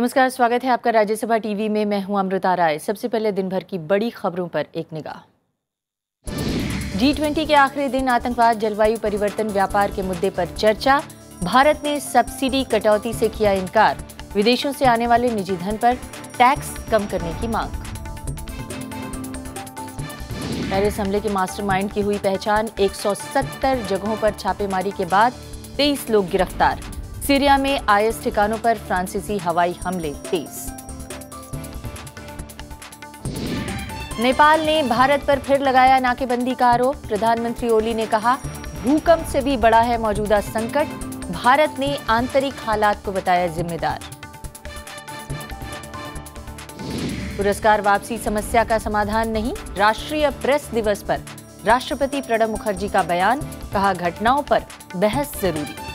नमस्कार स्वागत है आपका राज्यसभा टीवी में मैं हूं अमृता राय सबसे पहले दिन भर की बड़ी खबरों पर एक निगाह जी ट्वेंटी के आखिरी दिन आतंकवाद जलवायु परिवर्तन व्यापार के मुद्दे पर चर्चा भारत ने सब्सिडी कटौती से किया इनकार विदेशों से आने वाले निजी धन पर टैक्स कम करने की मांग पेरिस हमले के मास्टरमाइंड की हुई पहचान 170 जगहों पर छापेमारी के बाद 23 लोग गिरफ्तार सीरिया में आईएस ठिकानों पर फ्रांसीसी हवाई हमले तेज नेपाल ने भारत पर फिर लगाया नाकेबंदी का आरोप प्रधानमंत्री ओली ने कहा भूकंप से भी बड़ा है मौजूदा संकट भारत ने आंतरिक हालात को बताया जिम्मेदार पुरस्कार वापसी समस्या का समाधान नहीं राष्ट्रीय प्रेस दिवस पर राष्ट्रपति प्रणब मुखर्जी का बयान कहा घटनाओं पर बहस जरूरी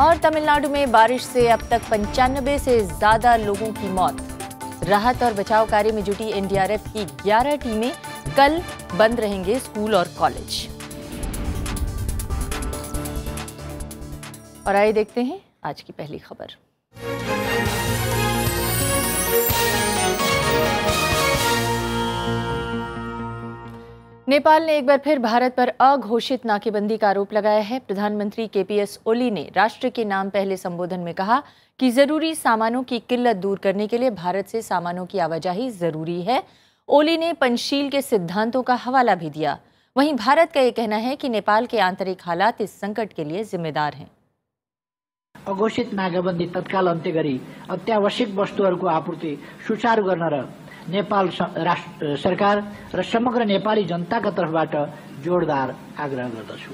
और तमिलनाडु में बारिश से अब तक पंचानबे से ज्यादा लोगों की मौत राहत और बचाव कार्य में जुटी एनडीआरएफ की 11 टीमें कल बंद रहेंगे स्कूल और कॉलेज और आइए देखते हैं आज की पहली खबर नेपाल ने एक बार फिर भारत पर अघोषित नाकेबंदी का आरोप लगाया है प्रधानमंत्री के पी एस ओली ने राष्ट्र के नाम पहले संबोधन में कहा कि जरूरी सामानों की किल्लत दूर करने के लिए भारत से सामानों की आवाजाही जरूरी है ओली ने पंचशील के सिद्धांतों का हवाला भी दिया वहीं भारत का ये कहना है कि नेपाल के आंतरिक हालात इस संकट के लिए जिम्मेदार हैं अघोषित नाकेबंदी तत्काल अंत्य करी अत्यावश्यक वस्तु आपूर्ति सुचारू करना नेपाल सरकार र समग्र नेपाली जनता तरफ तर्फबाट जोरदार आग्रह गर्दछु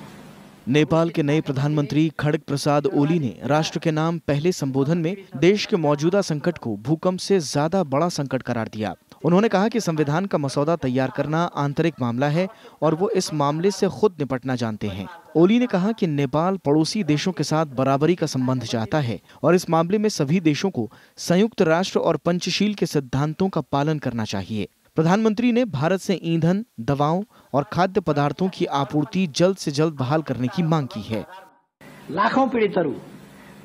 नेपाल के नए प्रधानमंत्री खड़ग प्रसाद ओली ने राष्ट्र के नाम पहले संबोधन में देश के मौजूदा संकट को भूकंप से ज्यादा बड़ा संकट करार दिया उन्होंने कहा कि संविधान का मसौदा तैयार करना आंतरिक मामला है और वो इस मामले से खुद निपटना जानते हैं ओली ने कहा कि नेपाल पड़ोसी देशों के साथ बराबरी का संबंध चाहता है और इस मामले में सभी देशों को संयुक्त राष्ट्र और पंचशील के सिद्धांतों का पालन करना चाहिए प्रधानमंत्री ने भारत से ईंधन दवाओं और खाद्य पदार्थों की आपूर्ति जल्द से जल्द बहाल करने की मांग की है लाखों पीड़ित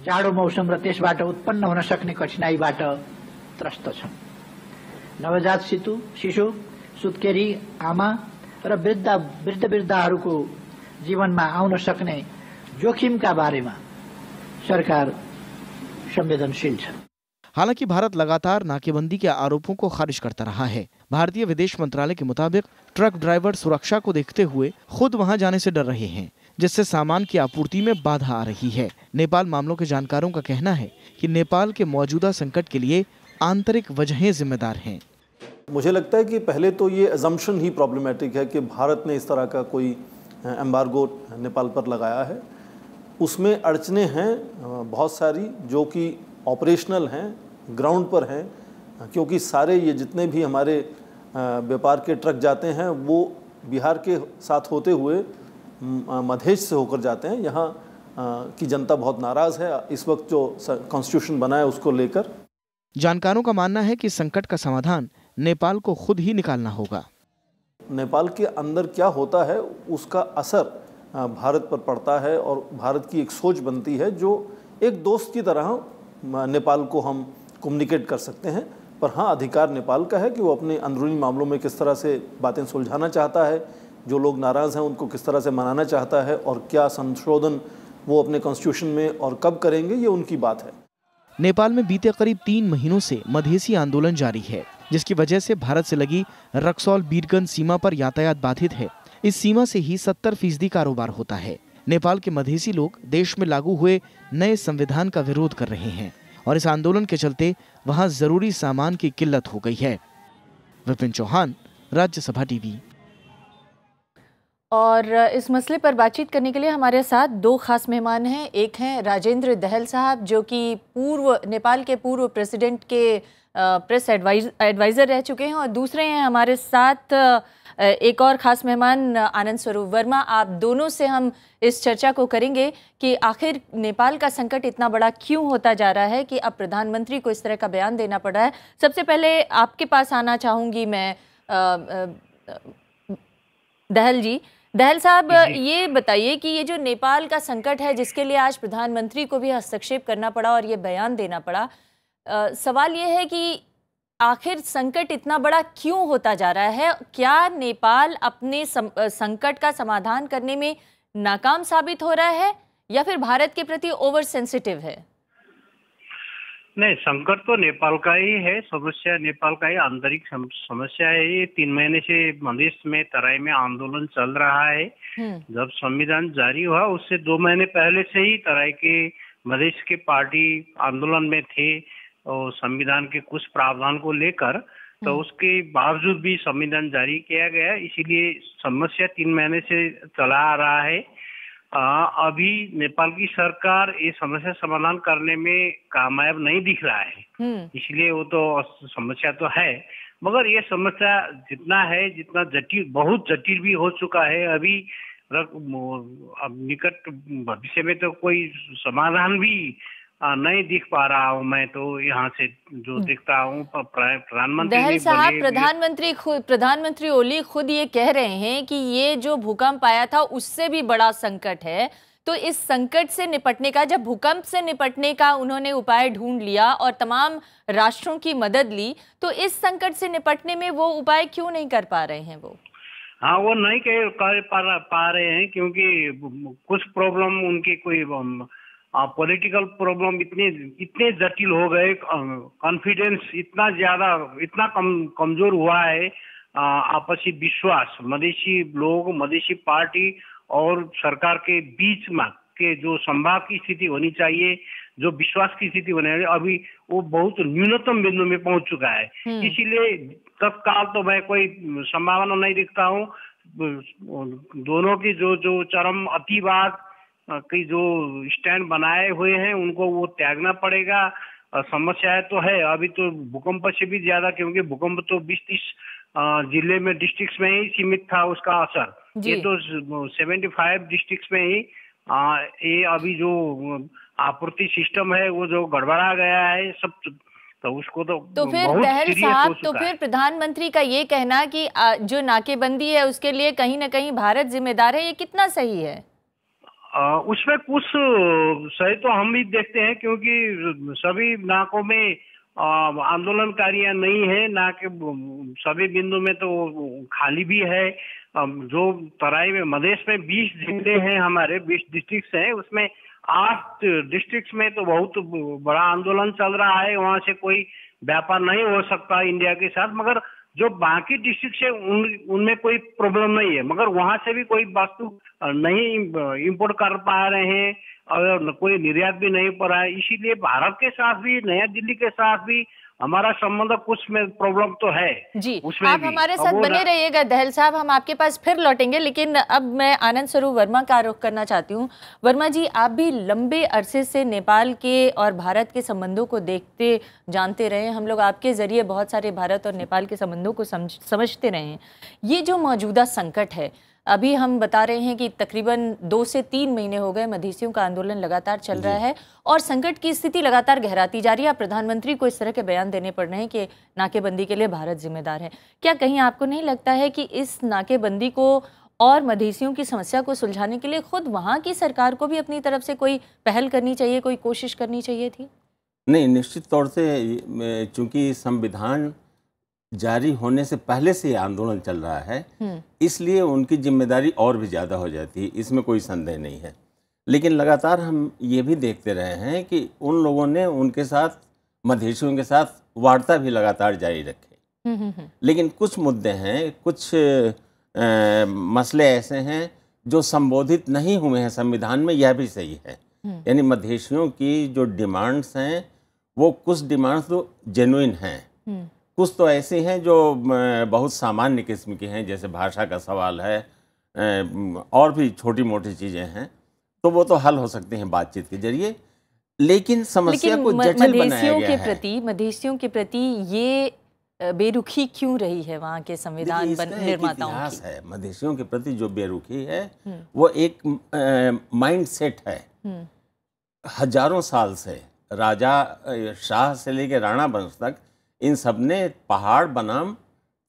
जाडो मौसम उत्पन्न होने सकने कठिनाई त्रस्त नवजात शिशु शिशु सुत्केरी आमा र वृद्ध वृद्ध वृद्धाहरूको जीवनमा आउन का बारे में सरकार संवेदनशील छ हालांकि भारत लगातार नाकेबंदी के आरोपों को खारिज करता रहा है भारतीय विदेश मंत्रालय के मुताबिक ट्रक ड्राइवर सुरक्षा को देखते हुए खुद वहां जाने से डर रहे हैं जिससे सामान की आपूर्ति में बाधा आ रही है नेपाल मामलों के जानकारों का कहना है कि नेपाल के मौजूदा संकट के लिए आंतरिक वजहें जिम्मेदार हैं मुझे लगता है कि पहले तो ये एजम्पन ही प्रॉब्लमेटिक है कि भारत ने इस तरह का कोई एम्बार्गो नेपाल पर लगाया है उसमें अड़चने हैं बहुत सारी जो कि ऑपरेशनल हैं ग्राउंड पर हैं क्योंकि सारे ये जितने भी हमारे व्यापार के ट्रक जाते हैं वो बिहार के साथ होते हुए मधेश से होकर जाते हैं यहाँ की जनता बहुत नाराज़ है इस वक्त जो कॉन्स्टिट्यूशन बना है उसको लेकर जानकारों का मानना है कि संकट का समाधान नेपाल को खुद ही निकालना होगा नेपाल के अंदर क्या होता है उसका असर भारत पर पड़ता है और भारत की एक सोच बनती है जो एक दोस्त की तरह नेपाल को हम कम्युनिकेट कर सकते हैं पर हाँ अधिकार नेपाल का है कि वो अपने अंदरूनी मामलों में किस तरह से बातें सुलझाना चाहता है जो लोग नाराज़ हैं उनको किस तरह से मनाना चाहता है और क्या संशोधन वो अपने कॉन्स्टिट्यूशन में और कब करेंगे ये उनकी बात है नेपाल में बीते करीब तीन महीनों से मधेसी आंदोलन जारी है जिसकी वजह से भारत से लगी रक्सौल बीरगंज सीमा पर यातायात बाधित है इस सीमा से ही सत्तर फीसदी कारोबार होता है नेपाल के मधेसी लोग देश में लागू हुए नए संविधान का विरोध कर रहे हैं और इस आंदोलन के चलते वहाँ जरूरी सामान की किल्लत हो गई है विपिन चौहान राज्यसभा टीवी और इस मसले पर बातचीत करने के लिए हमारे साथ दो खास मेहमान हैं एक हैं राजेंद्र दहल साहब जो कि पूर्व नेपाल के पूर्व प्रेसिडेंट के प्रेस एडवाइज एडवाइज़र रह चुके हैं और दूसरे हैं हमारे साथ एक और ख़ास मेहमान आनंद स्वरूप वर्मा आप दोनों से हम इस चर्चा को करेंगे कि आखिर नेपाल का संकट इतना बड़ा क्यों होता जा रहा है कि अब प्रधानमंत्री को इस तरह का बयान देना पड़ा है सबसे पहले आपके पास आना चाहूँगी मैं आ, आ, दहल जी दहल साहब ये बताइए कि ये जो नेपाल का संकट है जिसके लिए आज प्रधानमंत्री को भी हस्तक्षेप करना पड़ा और ये बयान देना पड़ा आ, सवाल ये है कि आखिर संकट इतना बड़ा क्यों होता जा रहा है क्या नेपाल अपने सम, संकट का समाधान करने में नाकाम साबित हो रहा है या फिर भारत के प्रति ओवर सेंसिटिव है नहीं संकट तो नेपाल का ही है समस्या नेपाल का ही आंतरिक समस्या है ये तीन महीने से मधेश में तराई में आंदोलन चल रहा है हम्म। जब संविधान जारी हुआ उससे दो महीने पहले से ही तराई के मधेश के पार्टी आंदोलन में थे और संविधान के कुछ प्रावधान को लेकर तो हम्म। उसके बावजूद भी संविधान जारी किया गया इसीलिए समस्या तीन महीने से चला आ रहा है आ, अभी नेपाल की सरकार ये समस्या समाधान करने में कामयाब नहीं दिख रहा है हम्म। इसलिए वो तो समस्या तो है मगर ये समस्या जितना है जितना जटिल बहुत जटिल भी हो चुका है अभी अब निकट भविष्य में तो कोई समाधान भी नहीं दिख पा रहा हूँ मैं तो यहाँ से जो हम्म। दिखता हूँ प्रधानमंत्री साहब प्रधानमंत्री खुद प्रधानमंत्री ओली खुद ये कह रहे हैं कि ये जो भूकंप आया था उससे भी बड़ा संकट है तो इस संकट से निपटने का जब भूकंप से निपटने का उन्होंने उपाय ढूंढ लिया और तमाम राष्ट्रों की मदद ली तो इस संकट से निपटने में वो उपाय क्यों नहीं कर पा रहे हैं वो हाँ वो नहीं कह कर पा, पा रहे हैं क्योंकि कुछ प्रॉब्लम उनकी कोई पॉलिटिकल प्रॉब्लम इतने इतने जटिल हो गए कॉन्फिडेंस इतना ज्यादा इतना कम कमजोर हुआ है आपसी विश्वास मधेशी लोग मधेशी पार्टी और सरकार के बीच में के जो संभाव की स्थिति होनी चाहिए जो विश्वास की स्थिति बने अभी वो बहुत न्यूनतम बिंदु में पहुंच चुका है हम्म। इसीलिए तत्काल तो मैं कोई संभावना नहीं दिखता हूँ दोनों की जो जो चरम अतिवाद की जो स्टैंड बनाए हुए हैं उनको वो त्यागना पड़ेगा समस्याएं तो है अभी तो भूकंप से भी ज्यादा क्योंकि भूकंप तो बीस तीस जिले में डिस्ट्रिक्ट में ही सीमित था उसका असर ये तो सेवेंटी फाइव डिस्ट्रिक्ट में ही आ, ये अभी जो आपूर्ति सिस्टम है वो जो गड़बड़ा गया है सब तो, तो उसको तो तो फिर बहल साहब तो फिर प्रधानमंत्री का ये कहना कि जो नाकेबंदी है उसके लिए कहीं ना कहीं भारत जिम्मेदार है ये कितना सही है उसमें कुछ सही तो हम भी देखते हैं क्योंकि सभी नाकों में आंदोलनकारियां नहीं है ना कि सभी बिंदु में तो खाली भी है जो तराई में मधेश में 20 जिले हैं हमारे 20 डिस्ट्रिक्ट्स हैं उसमें आठ डिस्ट्रिक्ट्स में तो बहुत बड़ा आंदोलन चल रहा है वहां से कोई व्यापार नहीं हो सकता इंडिया के साथ मगर जो बाकी डिस्ट्रिक्ट से उन उनमें कोई प्रॉब्लम नहीं है मगर वहां से भी कोई वस्तु नहीं इंपोर्ट कर पा रहे हैं और कोई निर्यात भी नहीं पड़ा है इसीलिए भारत के साथ भी नया दिल्ली के साथ भी हमारा संबंध कुछ में प्रॉब्लम तो है जी उसमें आप हमारे साथ बने रहिएगा दहल साहब हम आपके पास फिर लौटेंगे लेकिन अब मैं आनंद स्वरूप वर्मा का रुख करना चाहती हूँ वर्मा जी आप भी लंबे अरसे से नेपाल के और भारत के संबंधों को देखते जानते रहे हम लोग आपके ज़रिए बहुत सारे भारत और नेपाल के संबंधों को समझ समझते रहे हैं ये जो मौजूदा संकट है अभी हम बता रहे हैं कि तकरीबन दो से तीन महीने हो गए मधेसियों का आंदोलन लगातार चल रहा है और संकट की स्थिति लगातार गहराती जा रही है प्रधानमंत्री को इस तरह के बयान देने पड़ रहे हैं कि नाकेबंदी के लिए भारत जिम्मेदार है क्या कहीं आपको नहीं लगता है कि इस नाकेबंदी को और मधेसियों की समस्या को सुलझाने के लिए खुद वहाँ की सरकार को भी अपनी तरफ से कोई पहल करनी चाहिए कोई कोशिश करनी चाहिए थी नहीं निश्चित तौर से चूँकि संविधान जारी होने से पहले से आंदोलन चल रहा है हम्म। इसलिए उनकी जिम्मेदारी और भी ज़्यादा हो जाती है इसमें कोई संदेह नहीं है लेकिन लगातार हम ये भी देखते रहे हैं कि उन लोगों ने उनके साथ मधेशियों के साथ वार्ता भी लगातार जारी रखी हम्म, हम्म, लेकिन कुछ मुद्दे हैं कुछ आ, मसले ऐसे हैं जो संबोधित नहीं हुए हैं संविधान में यह भी सही है यानी मधेशियों की जो डिमांड्स हैं वो कुछ डिमांड्स तो जेनुइन हैं कुछ तो ऐसे हैं जो बहुत सामान्य किस्म के हैं जैसे भाषा का सवाल है और भी छोटी मोटी चीज़ें हैं तो वो तो हल हो सकती हैं बातचीत के जरिए लेकिन समस्या को जटिल बनाया गया के प्रति मधेशियों के प्रति ये बेरुखी क्यों रही है वहाँ के संविधान निर्माताओं की है मधेशियों के प्रति जो बेरुखी है हम्म। वो एक माइंड सेट है हम्म। हजारों साल से राजा शाह से लेकर राणा वंश तक इन सब ने पहाड़ बनाम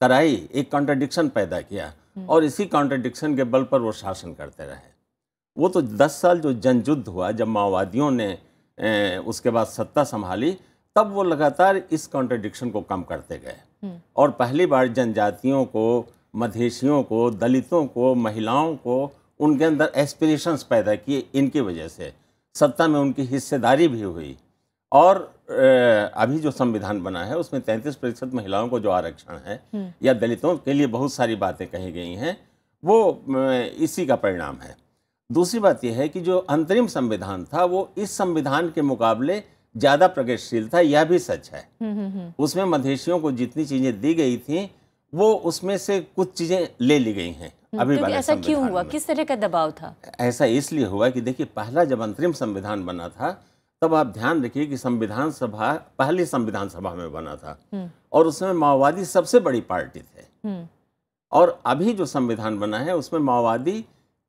तराई एक कॉन्ट्रडिक्शन पैदा किया हम्म। और इसी कॉन्ट्रडिक्शन के बल पर वो शासन करते रहे वो तो दस साल जो जनयुद्ध हुआ जब माओवादियों ने ए, उसके बाद सत्ता संभाली तब वो लगातार इस कॉन्ट्रडिक्शन को कम करते गए हम्म। और पहली बार जनजातियों को मधेशियों को दलितों को महिलाओं को उनके अंदर एस्पिरेशंस पैदा किए इनकी वजह से सत्ता में उनकी हिस्सेदारी भी हुई और अभी जो संविधान बना है उसमें तैंतीस प्रतिशत महिलाओं को जो आरक्षण है हम्म। या दलितों के लिए बहुत सारी बातें कही गई हैं वो इसी का परिणाम है दूसरी बात यह है कि जो अंतरिम संविधान था वो इस संविधान के मुकाबले ज़्यादा प्रगतिशील था यह भी सच है हम्म, हम्म, उसमें मधेशियों को जितनी चीज़ें दी गई थी वो उसमें से कुछ चीज़ें ले ली गई हैं अभी तो ऐसा क्यों हुआ किस तरह का दबाव था ऐसा इसलिए हुआ कि देखिए पहला जब अंतरिम संविधान बना था तब आप ध्यान रखिए कि संविधान सभा पहली संविधान सभा में बना था हम्म। और उसमें माओवादी सबसे बड़ी पार्टी थे हम्म। और अभी जो संविधान बना है उसमें माओवादी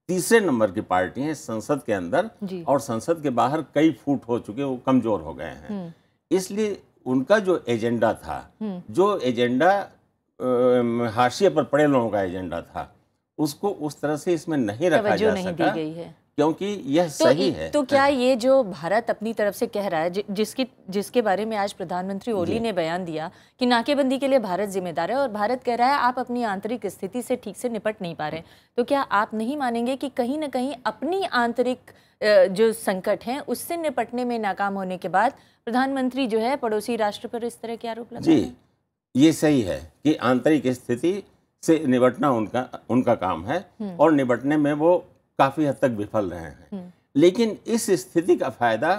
तीसरे नंबर की पार्टी है संसद के अंदर और संसद के बाहर कई फूट हो चुके वो कमजोर हो गए हैं हम्म। इसलिए उनका जो एजेंडा था जो एजेंडा हाशिए पर पड़े लोगों का एजेंडा था उसको उस तरह से इसमें नहीं रखा जा सका क्योंकि यह तो सही है तो क्या हाँ। ये जो भारत अपनी तरफ से कह रहा है जि, जिसकी जिसके बारे में आज प्रधानमंत्री ओली ने बयान दिया कि नाकेबंदी के लिए भारत जिम्मेदार है और भारत कह रहा है आप अपनी आंतरिक स्थिति से ठीक से निपट नहीं पा रहे तो क्या आप नहीं मानेंगे कि कहीं ना कहीं अपनी आंतरिक जो संकट है उससे निपटने में नाकाम होने के बाद प्रधानमंत्री जो है पड़ोसी राष्ट्र पर इस तरह के आरोप लगा जी ये सही है कि आंतरिक स्थिति से निपटना उनका उनका काम है हम्म। और निपटने में वो काफ़ी हद तक विफल रहे हैं हम्म। लेकिन इस स्थिति का फायदा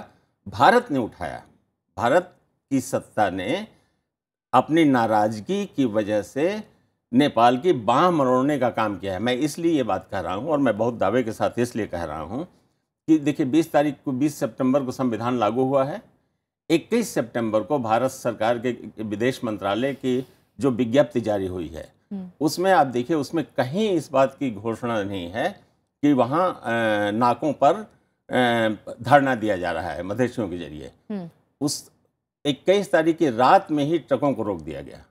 भारत ने उठाया भारत की सत्ता ने अपनी नाराज़गी की वजह से नेपाल की बाह मरोड़ने का काम किया है मैं इसलिए ये बात कह रहा हूँ और मैं बहुत दावे के साथ इसलिए कह रहा हूँ कि देखिए 20 तारीख को 20 सितंबर को संविधान लागू हुआ है 21 सितंबर को भारत सरकार के विदेश मंत्रालय की जो विज्ञप्ति जारी हुई है हम्म। उसमें आप देखिए उसमें कहीं इस बात की घोषणा नहीं है कि वहाँ नाकों पर धरना दिया जा रहा है मधेशियों के जरिए हम्म। उस इक्कीस तारीख की रात में ही ट्रकों को रोक दिया गया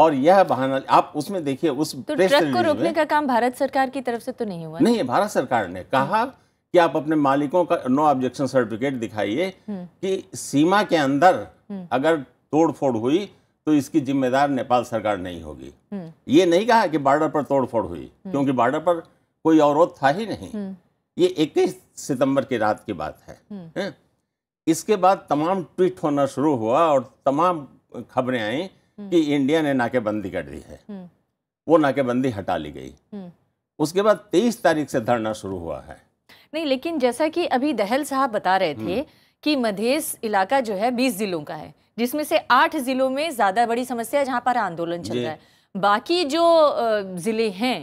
और यह बहाना आप उसमें देखिए उस तो ट्रक को रोकने का काम भारत सरकार की तरफ से तो नहीं हुआ नहीं भारत सरकार ने कहा हम्म। कि आप अपने मालिकों का नो ऑब्जेक्शन सर्टिफिकेट दिखाइए हम्म। कि सीमा के अंदर अगर तोड़फोड़ हुई तो इसकी जिम्मेदार नेपाल सरकार नहीं होगी ये नहीं कहा कि बॉर्डर पर तोड़फोड़ हुई क्योंकि बॉर्डर पर कोई अवरोध था ही नहीं हम्म। ये 21 सितंबर की रात की बात है, हम्म। इसके बाद तमाम ट्वीट होना शुरू हुआ और तमाम खबरें आई हम्म। कि इंडिया ने नाकेबंदी कर दी है वो नाकेबंदी हटा ली गई उसके बाद तेईस तारीख से धरना शुरू हुआ है नहीं लेकिन जैसा कि अभी दहल साहब बता रहे थे कि मधेश इलाका जो है बीस जिलों का है जिसमें से आठ जिलों में ज्यादा बड़ी समस्या जहां जहाँ पर आंदोलन चल रहा है बाकी जो जिले हैं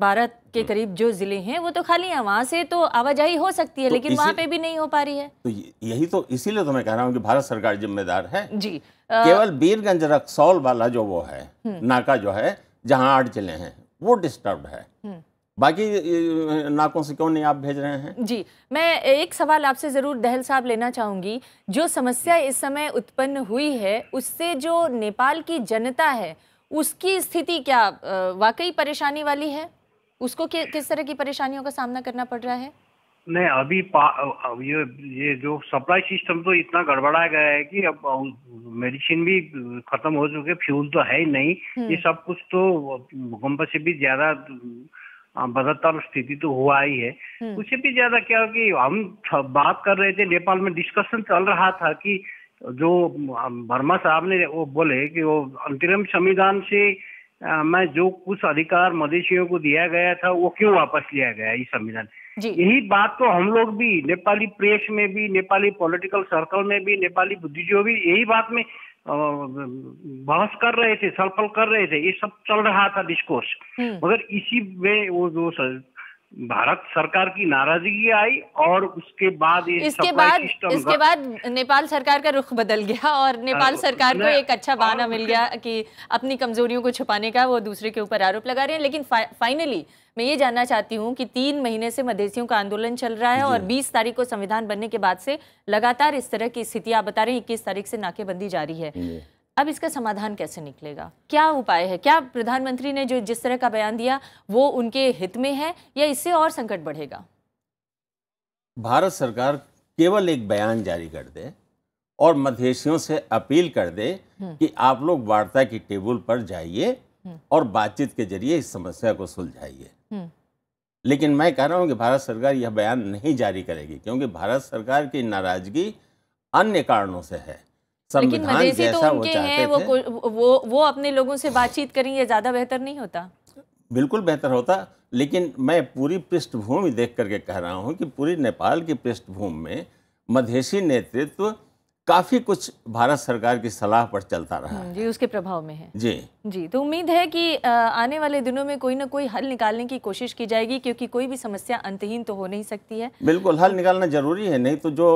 बारह के हाँ। करीब जो जिले हैं वो तो खाली हैं वहाँ से तो आवाजाही हो सकती है तो लेकिन वहाँ पे भी नहीं हो पा रही है तो यही तो इसीलिए तो मैं कह रहा हूँ कि भारत सरकार जिम्मेदार है जी आ, केवल बीरगंज रक्सौल वाला जो वो है हम्म। नाका जो है जहाँ आठ जिले हैं वो डिस्टर्ब है हम्म। बाकी नाकों से क्यों नहीं आप भेज रहे हैं जी मैं एक सवाल आपसे ज़रूर दहल साहब लेना चाहूंगी जो समस्या इस समय उत्पन्न हुई है उससे जो नेपाल की जनता है उसकी स्थिति क्या वाकई परेशानी वाली है उसको कि, किस तरह की परेशानियों का सामना करना पड़ रहा है नहीं अभी ये ये जो सप्लाई सिस्टम तो इतना गड़बड़ा गया है कि अब मेडिसिन भी खत्म हो चुके फ्यूल तो है ही नहीं हम्म। ये सब कुछ तो भूकंप से भी ज्यादा बदतर स्थिति तो हुआ ही है हम्म। उससे भी ज्यादा क्या कि हम बात कर रहे थे नेपाल में डिस्कशन चल रहा था कि जो वर्मा साहब ने वो बोले कि वो अंतरिम संविधान से में जो कुछ अधिकार मधेशियों को दिया गया था वो क्यों वापस लिया गया इस संविधान यही बात तो हम लोग भी नेपाली प्रेस में भी नेपाली पॉलिटिकल सर्कल में भी नेपाली बुद्धिजीवी भी यही बात में बहस कर रहे थे सलफल कर रहे थे ये सब चल रहा था डिस्कोर्स हम्म। मगर इसी में वो जो भारत सरकार की नाराजगी आई और उसके बाद ये इसके बाद इसके बाद नेपाल सरकार का रुख बदल गया और नेपाल सरकार को एक अच्छा बहाना मिल गया कि अपनी कमजोरियों को छुपाने का वो दूसरे के ऊपर आरोप लगा रहे हैं लेकिन फा, फाइनली मैं ये जानना चाहती हूँ कि तीन महीने से मधेसियों का आंदोलन चल रहा है और बीस तारीख को संविधान बनने के बाद से लगातार इस तरह की स्थिति आप बता रहे हैं इक्कीस तारीख से नाकेबंदी जारी है अब इसका समाधान कैसे निकलेगा क्या उपाय है क्या प्रधानमंत्री ने जो जिस तरह का बयान दिया वो उनके हित में है या इससे और संकट बढ़ेगा भारत सरकार केवल एक बयान जारी कर दे और एशियों से अपील कर दे हम्म। कि आप लोग वार्ता की टेबल पर जाइए हम्म। और बातचीत के जरिए इस समस्या को सुलझाइए हम्म। लेकिन मैं कह रहा हूं कि भारत सरकार यह बयान नहीं जारी करेगी क्योंकि भारत सरकार की नाराजगी अन्य कारणों से है लेकिन मदेसी तो उनके हैं वो, वो वो अपने लोगों से बातचीत करें ये ज़्यादा बेहतर नहीं होता बिल्कुल बेहतर होता लेकिन मैं पूरी पृष्ठभूमि देख करके कह रहा हूँ कि पूरी नेपाल की पृष्ठभूमि में मधेसी नेतृत्व काफ़ी कुछ भारत सरकार की सलाह पर चलता रहा हम्म, जी उसके प्रभाव में है जी जी तो उम्मीद है कि आने वाले दिनों में कोई ना कोई हल निकालने की कोशिश की जाएगी क्योंकि कोई भी समस्या अंतहीन तो हो नहीं सकती है बिल्कुल हल निकालना जरूरी है नहीं तो जो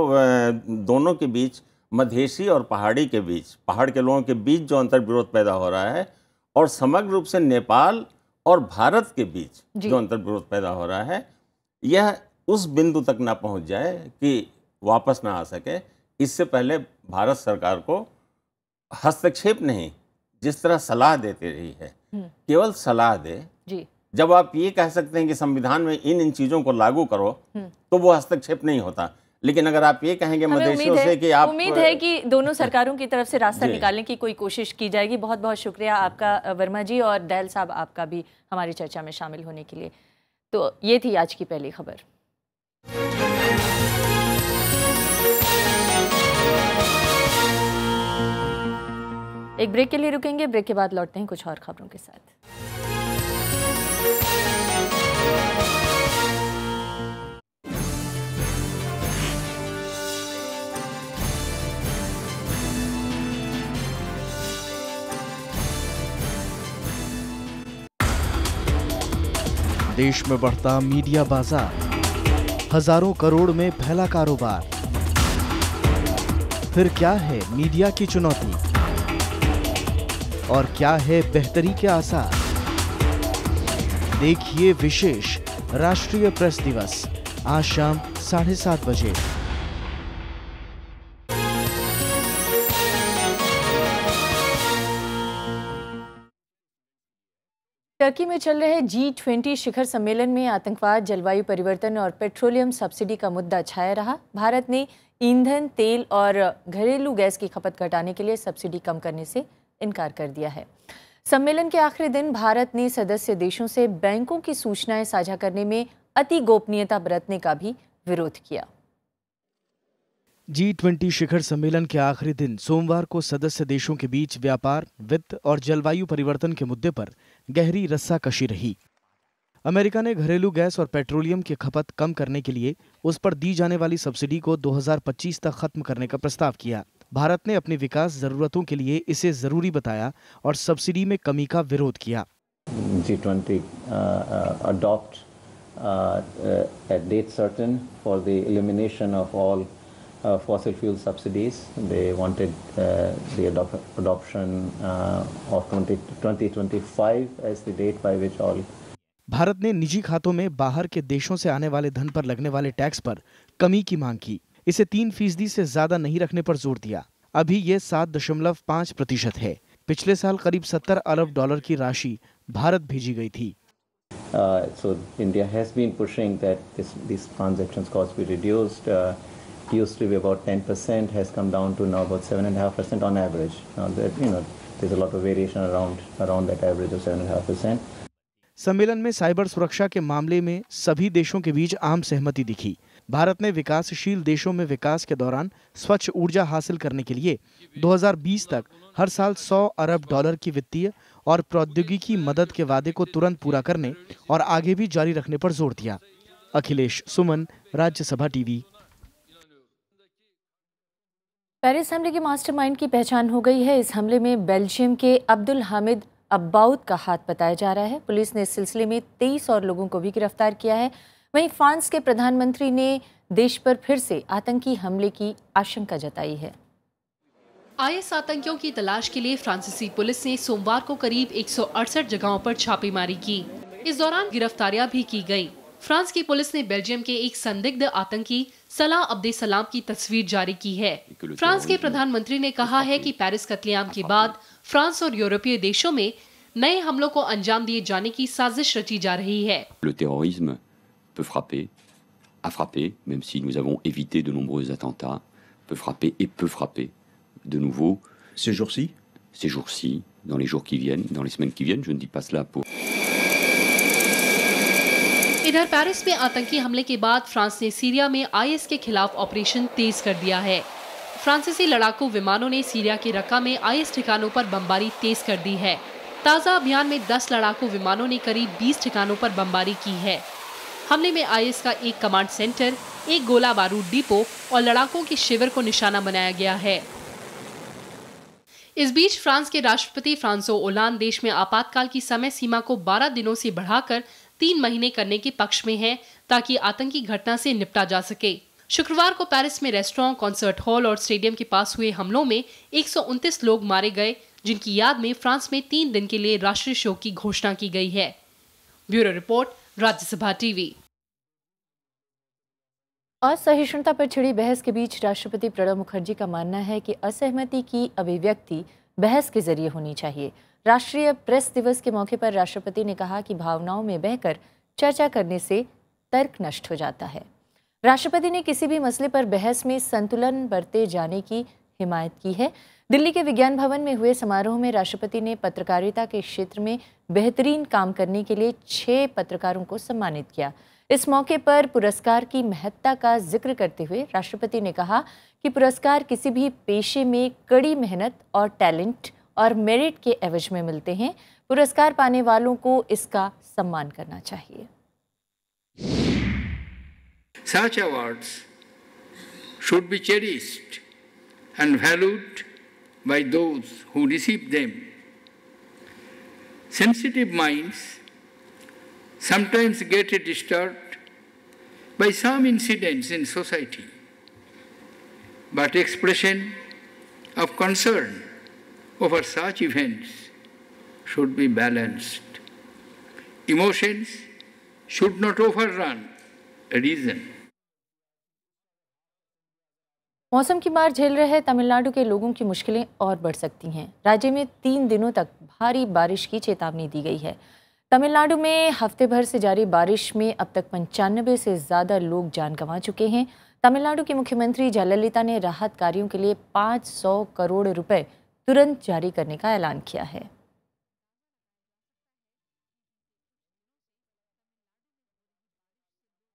दोनों के बीच मधेशी और पहाड़ी के बीच पहाड़ के लोगों के बीच जो अंतर विरोध पैदा हो रहा है और समग्र रूप से नेपाल और भारत के बीच जो अंतर विरोध पैदा हो रहा है यह उस बिंदु तक ना पहुंच जाए कि वापस ना आ सके इससे पहले भारत सरकार को हस्तक्षेप नहीं जिस तरह सलाह देती रही है हम्म। केवल सलाह दे जी। जब आप ये कह सकते हैं कि संविधान में इन इन चीज़ों को लागू करो हम्म। तो वो हस्तक्षेप नहीं होता लेकिन अगर आप ये कहेंगे मधेशियों से कि आप उम्मीद है कि दोनों सरकारों की तरफ से रास्ता निकालने की कोई कोशिश की जाएगी बहुत बहुत शुक्रिया आपका वर्मा जी और दैल साहब आपका भी हमारी चर्चा में शामिल होने के लिए तो ये थी आज की पहली खबर एक ब्रेक के लिए रुकेंगे ब्रेक के बाद लौटते हैं कुछ और खबरों के साथ देश में बढ़ता मीडिया बाजार हजारों करोड़ में फैला कारोबार फिर क्या है मीडिया की चुनौती और क्या है बेहतरी के आसार देखिए विशेष राष्ट्रीय प्रेस दिवस आज शाम साढ़े सात बजे टर्की में चल रहे जी ट्वेंटी शिखर सम्मेलन में आतंकवाद जलवायु परिवर्तन और पेट्रोलियम सब्सिडी का मुद्दा छाया रहा भारत ने ईंधन तेल और घरेलू गैस की खपत घटाने के लिए सब्सिडी कम करने से इनकार कर दिया है सम्मेलन के आखिरी दिन भारत ने सदस्य देशों से बैंकों की सूचनाएं साझा करने में अति गोपनीयता बरतने का भी विरोध किया जी ट्वेंटी शिखर सम्मेलन के आखिरी दिन सोमवार को सदस्य देशों के बीच व्यापार वित्त और जलवायु परिवर्तन के मुद्दे पर गहरी रस्साकशी रही अमेरिका ने घरेलू गैस और पेट्रोलियम की खपत कम करने के लिए उस पर दी जाने वाली सब्सिडी को 2025 तक खत्म करने का प्रस्ताव किया भारत ने अपनी विकास जरूरतों के लिए इसे जरूरी बताया और सब्सिडी में कमी का विरोध किया G twenty adopt date certain for the elimination of all uh, fossil fuel subsidies. They wanted uh, the adop adoption uh, of 20, 2025 as the date by which all Bharat ने निजी खातों में बाहर के देशों से आने वाले धन पर लगने वाले टैक्स पर कमी की मांग की इसे तीन फीसदी से ज्यादा नहीं रखने पर जोर दिया अभी ये सात दशमलव पाँच प्रतिशत है पिछले साल करीब सत्तर अरब डॉलर की राशि भारत भेजी गई थी uh, so India has been pushing that this, these transactions costs be reduced. Uh, used to be about 10%, has come down to now about 7.5% on average. Now that, you know, there's a lot of variation around around that average of 7.5%. सम्मेलन में cyber सुरक्षा के मामले में सभी देशों के बीच आम सहमति दिखी भारत ने विकासशील देशों में विकास के दौरान स्वच्छ ऊर्जा हासिल करने के लिए 2020 तक हर साल 100 अरब डॉलर की वित्तीय और प्रौद्योगिकी मदद के वादे को तुरंत पूरा करने और आगे भी जारी रखने पर जोर दिया अखिलेश सुमन राज्यसभा टीवी पेरिस हमले के मास्टरमाइंड की पहचान हो गई है इस हमले में बेल्जियम के अब्दुल हामिद अब्बाउद का हाथ बताया जा रहा है पुलिस ने इस सिलसिले में तेईस और लोगों को भी गिरफ्तार किया है वहीं फ्रांस के प्रधानमंत्री ने देश पर फिर से आतंकी हमले की आशंका जताई है आई एस आतंकियों की तलाश के लिए फ्रांसीसी पुलिस ने सोमवार को करीब एक जगहों पर छापेमारी की इस दौरान गिरफ्तारियां भी की गयी फ्रांस की पुलिस ने बेल्जियम के एक संदिग्ध आतंकी सलाह अब्दे सलाम की तस्वीर जारी की है फ्रांस के प्रधानमंत्री ने कहा है कि पेरिस कत्लेआम के बाद फ्रांस और यूरोपीय देशों में नए हमलों को अंजाम दिए जाने की साजिश रची जा रही है Le terrorisme peut frapper, a frappé, même si nous avons évité de nombreux attentats, peut frapper et peut frapper de nouveau. Ces jours-ci Ces jours-ci, dans les jours qui viennent, dans les semaines qui viennent, je ne dis pas cela pour... इधर Paris में आतंकी हमले के बाद France ने Syria में IS के खिलाफ ऑपरेशन तेज कर दिया है फ्रांसीसी लड़ाकू विमानों ने सीरिया के रका में आईएस ठिकानों पर बमबारी तेज कर दी है ताज़ा अभियान में 10 लड़ाकू विमानों ने करीब 20 ठिकानों पर बमबारी की है हमले में आईएस का एक कमांड सेंटर एक गोला बारूद डिपो और लड़ाकों के शिविर को निशाना बनाया गया है इस बीच फ्रांस के राष्ट्रपति फ्रांसो ओलान देश में आपातकाल की समय सीमा को 12 दिनों से बढ़ाकर तीन महीने करने के पक्ष में है ताकि आतंकी घटना से निपटा जा सके शुक्रवार को पेरिस में रेस्टोरेंट कॉन्सर्ट हॉल और स्टेडियम के पास हुए हमलों में एक लोग मारे गए जिनकी याद में फ्रांस में तीन दिन के लिए राष्ट्रीय शोक की घोषणा की गई है ब्यूरो रिपोर्ट राज्यसभा टीवी असहिष्णुता पर छिड़ी बहस के बीच राष्ट्रपति प्रणब मुखर्जी का मानना है कि असहमति की अभिव्यक्ति बहस के जरिए होनी चाहिए राष्ट्रीय प्रेस दिवस के मौके पर राष्ट्रपति ने कहा कि भावनाओं में बहकर चर्चा करने से तर्क नष्ट हो जाता है राष्ट्रपति ने किसी भी मसले पर बहस में संतुलन बरते जाने की हिमायत की है दिल्ली के विज्ञान भवन में हुए समारोह में राष्ट्रपति ने पत्रकारिता के क्षेत्र में बेहतरीन काम करने के लिए छह पत्रकारों को सम्मानित किया इस मौके पर पुरस्कार की महत्ता का जिक्र करते हुए राष्ट्रपति ने कहा कि पुरस्कार किसी भी पेशे में कड़ी मेहनत और टैलेंट और मेरिट के एवज में मिलते हैं पुरस्कार पाने वालों को इसका सम्मान करना चाहिए Such awards should be cherished and valued by those who receive them. Sensitive minds sometimes get disturbed by some incidents in society, but expression of concern over such events should be balanced. Emotions should not overrun reason. मौसम की मार झेल रहे तमिलनाडु के लोगों की मुश्किलें और बढ़ सकती हैं राज्य में तीन दिनों तक भारी बारिश की चेतावनी दी गई है तमिलनाडु में हफ्ते भर से जारी बारिश में अब तक पंचानबे से ज़्यादा लोग जान गंवा चुके हैं तमिलनाडु के मुख्यमंत्री जयललिता ने राहत कार्यों के लिए 500 करोड़ रुपए तुरंत जारी करने का ऐलान किया है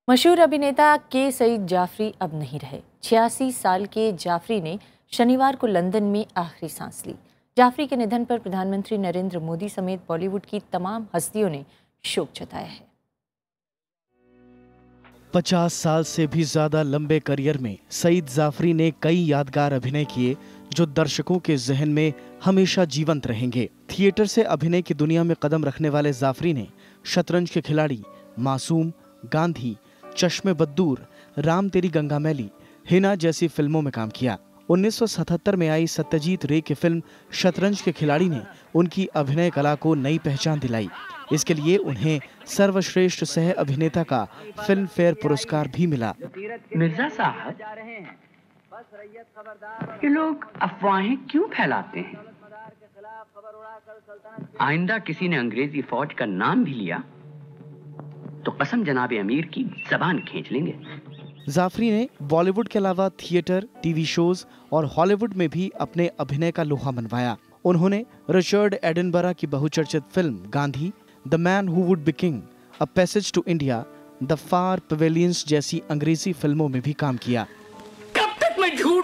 मशहूर अभिनेता के सईद जाफरी अब नहीं रहे छियासी साल के जाफरी ने शनिवार को लंदन में आखिरी सांस ली जाफरी के निधन पर प्रधानमंत्री नरेंद्र मोदी समेत बॉलीवुड की तमाम हस्तियों ने शोक जताया है पचास साल से भी ज्यादा लंबे करियर में सईद जाफरी ने कई यादगार अभिनय किए जो दर्शकों के जहन में हमेशा जीवंत रहेंगे थिएटर से अभिनय की दुनिया में कदम रखने वाले जाफरी ने शतरंज के खिलाड़ी मासूम गांधी चश्मे बद्दूर राम तेरी गंगा मैली हिना जैसी फिल्मों में काम किया 1977 में आई सत्यजीत रे की फिल्म शतरंज के खिलाड़ी ने उनकी अभिनय कला को नई पहचान दिलाई इसके लिए उन्हें सर्वश्रेष्ठ सह अभिनेता का फिल्म फेयर पुरस्कार भी मिला मिर्जा साहब ये लोग अफवाहें क्यों फैलाते हैं आइंदा किसी ने अंग्रेजी फौज का नाम भी लिया तो कसम जनाब अमीर की जबान खींच लेंगे जाफरी ने बॉलीवुड के अलावा थिएटर टीवी शोज और हॉलीवुड में भी अपने अभिनय का लोहा मनवाया उन्होंने रिचर्ड एडनबरा की बहुचर्चित film Gandhi the man who would be king a passage to India the far pavilions जैसी अंग्रेजी फिल्मों में भी काम किया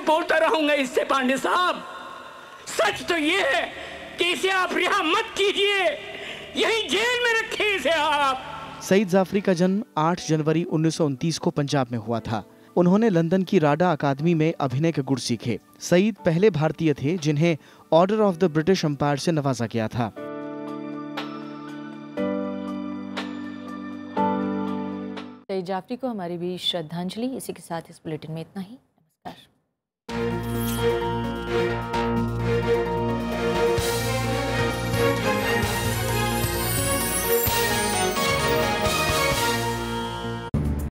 बोलता रहूंगा इससे पांडे साहब सच तो ये है कि इसे आप रिहा मत कीजिए यही जेल में रखिए इसे आप सईद जाफरी का जन्म 8 जनवरी उन्नीस को पंजाब में हुआ था उन्होंने लंदन की राडा अकादमी में अभिनय के गुड़ सीखे सईद पहले भारतीय थे जिन्हें order of the British empire से नवाजा गया था सईद जाफरी को हमारी भी श्रद्धांजलि इसी के साथ इस बुलेटिन में इतना ही